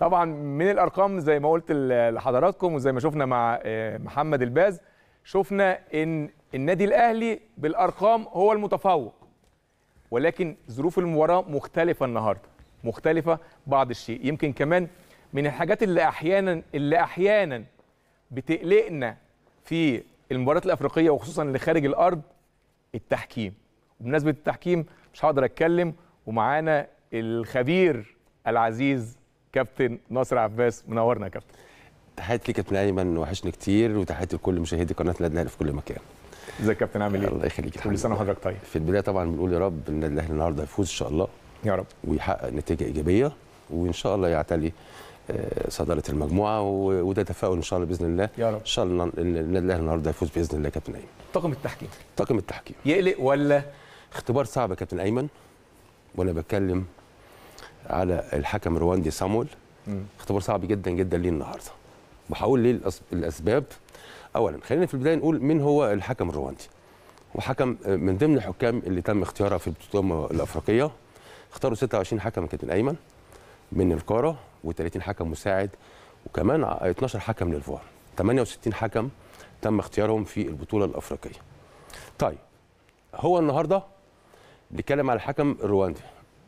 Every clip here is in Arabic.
طبعا من الارقام زي ما قلت لحضراتكم وزي ما شفنا مع آه، محمد الباز شفنا ان النادي الاهلي بالارقام هو المتفوق ولكن ظروف المباراه مختلفه النهارده مختلفه بعض الشيء يمكن كمان من الحاجات اللي احيانا اللي احيانا بتقلقنا في المباريات الافريقيه وخصوصا اللي خارج الارض التحكيم بمناسبه التحكيم مش هقدر اتكلم ومعانا الخبير العزيز كابتن ناصر عباس منورنا يا كابتن تحياتي لك كابتن ايمن وحشني كتير وتحياتي لكل مشاهدي قناه النادي الاهلي في كل مكان ازيك يا كابتن عامل ايه الله يخليك كل سنه وحضرتك طيب في البدايه طبعا بنقول يا رب النادي الاهلي النهارده يفوز ان شاء الله يا رب ويحقق نتيجه ايجابيه وان شاء الله يعتلي آه، صداره المجموعه وده تفاؤل ان شاء الله باذن الله يا رب ان شاء الله النادي الاهلي النهارده يفوز باذن الله يا كابتن ايمن طاقم التحكيم طاقم التحكيم يقلق ولا اختبار صعب يا كابتن ايمن وانا بتكلم على الحكم الرواندي سامويل اختبار صعب جدا جدا ليه النهارده وهقول ليه الاسباب اولا خلينا في البدايه نقول مين هو الحكم الرواندي وحكم آه، من ضمن الحكام اللي تم اختيارها في البطوله الافريقيه اختاروا 26 حكم كابتن ايمن من القاره و30 حكم مساعد وكمان 12 حكم للفار 68 حكم تم اختيارهم في البطوله الافريقيه طيب هو النهارده بيتكلم على الحكم الرواندي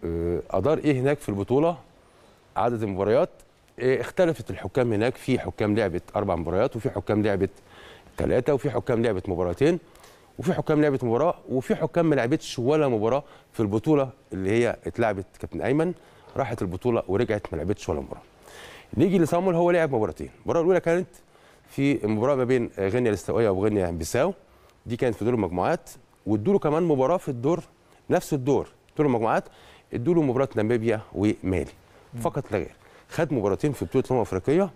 آه، ادار ايه هناك في البطوله عدد المباريات آه، اختلفت الحكام هناك في حكام لعبت اربع مباريات وفي حكام لعبت ثلاثه وفي حكام لعبت مباراتين وفي حكام لعبت مباراه وفي حكام ما لعبتش ولا مباراه في البطوله اللي هي اتلعبت كابتن ايمن راحت البطوله ورجعت ما لعبتش ولا مباراه نيجي لصامول هو لعب مباراتين المباراه الاولى كانت في مباراه ما بين غينيا الاستوائيه وغينيا بيساو دي كانت في دور المجموعات وادوا له كمان مباراه في الدور نفس الدور دور المجموعات ادوا له مباراه ناميبيا ومالي فقط لا غير خد مباراتين في بطوله الامم الافريقيه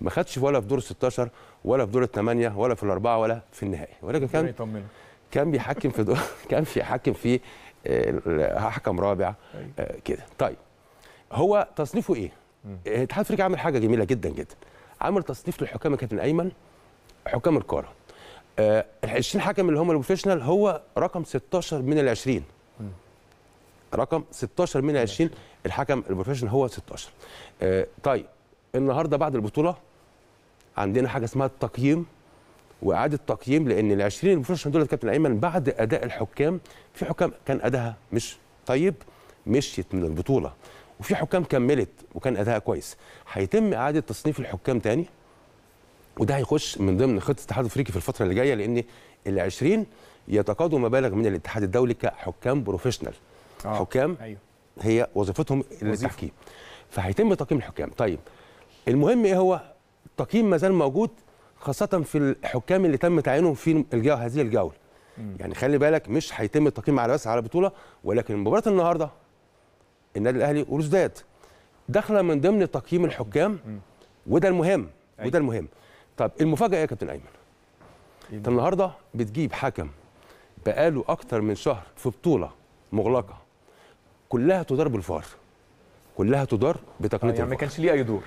ما خدش ولا في دور 16 ولا في دور الثمانيه ولا في الاربعه ولا في النهائي ولكن كان كان بيحكم في دور كان بيحكم في آه، حكم رابع أيوة. آه، كده طيب هو تصنيفه ايه؟ آه، الاتحاد الافريقي عامل حاجه جميله جدا جدا عمل تصنيف للحكام يا كابتن ايمن حكام القاره ال 20 حكم اللي هم البروفيشنال هو رقم 16 من ال 20 رقم 16 من 20 الحكم البروفيشنال هو 16 آه، طيب النهارده بعد البطوله عندنا حاجه اسمها التقييم واعاده تقييم لان ال 20 البروفيشنال دول كابتن ايمن بعد اداء الحكام في حكام كان ادائها مش طيب مشيت من البطوله وفي حكام كملت وكان ادائها كويس هيتم اعاده تصنيف الحكام تاني وده هيخش من ضمن خطه الاتحاد الافريقي في الفتره اللي جايه لان ال 20 يتقاضوا مبالغ من الاتحاد الدولي كحكام بروفيشنال آه. حكام أيوه. هي وظيفتهم التحكيم فهيتم تقييم الحكام طيب المهم ايه هو التقييم ما زال موجود خاصه في الحكام اللي تم تعيينهم في الجو هذه الجوله يعني خلي بالك مش هيتم التقييم على بس على بطوله ولكن مباراه النهارده النادي الاهلي وروزداد داخله من ضمن تقييم الحكام وده المهم أيوة. وده المهم طب المفاجاه ايه يا كابتن ايمن إيه؟ انت النهارده بتجيب حكم بقاله اكتر من شهر في بطوله مغلقه كلها تدار بالفار كلها تدار بتقنيه يعني ما كانش ليه اي دور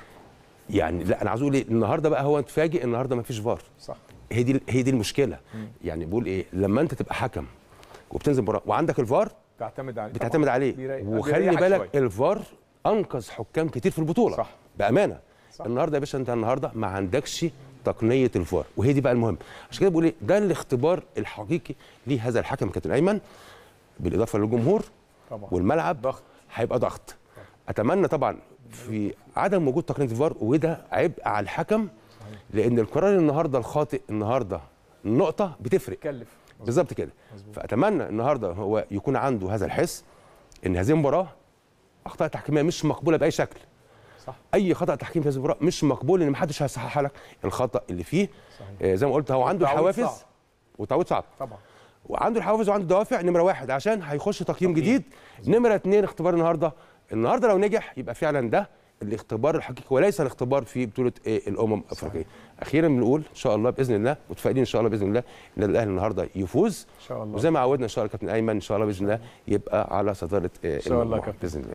يعني لا انا عايز اقول ايه النهارده بقى هو تفاجئ النهارده ما فيش فار صح هي دي هي دي المشكله مم. يعني بقول ايه لما انت تبقى حكم وبتنزل مباراه وعندك الفار بتعتمد عليه بتعتمد عليه وخلي بالك شوي. الفار انقذ حكام كتير في البطوله صح بامانه صح. النهارده يا باشا انت النهارده ما عندكش تقنيه الفار وهي دي بقى المهم عشان كده بقول ايه ده الاختبار الحقيقي لهذا الحكم كابتن ايمن بالاضافه للجمهور طبعا. والملعب ضغط. هيبقى ضغط اتمنى طبعا في عدم وجود تقنيه الفار وده عبء على الحكم لان القرار النهارده الخاطئ النهارده النقطه بتفرق تكلف بالظبط كده فاتمنى النهارده هو يكون عنده هذا الحس ان هذه المباراه اخطاء تحكيميه مش مقبوله باي شكل صح. اي خطا تحكيم في هذه المباراه مش مقبول ان محدش هيصحح لك الخطا اللي فيه صحيح. آه، زي ما قلت هو عنده حوافز وتعويض صعب طبعا وعنده الحوافز وعنده الدوافع نمره واحد عشان هيخش تقييم جديد نمره اثنين اختبار النهارده النهارده لو نجح يبقى فعلا ده الاختبار الحقيقي وليس الاختبار في بطوله إيه، الامم الافريقيه صحيح. اخيرا بنقول ان شاء الله باذن الله متفائلين ان شاء الله باذن الله النادي الاهلي النهارده يفوز ان شاء الله وزي ما عودنا ان شاء الله كابتن ايمن ان شاء الله باذن الله يبقى على صداره إيه، ان شاء الله باذن الله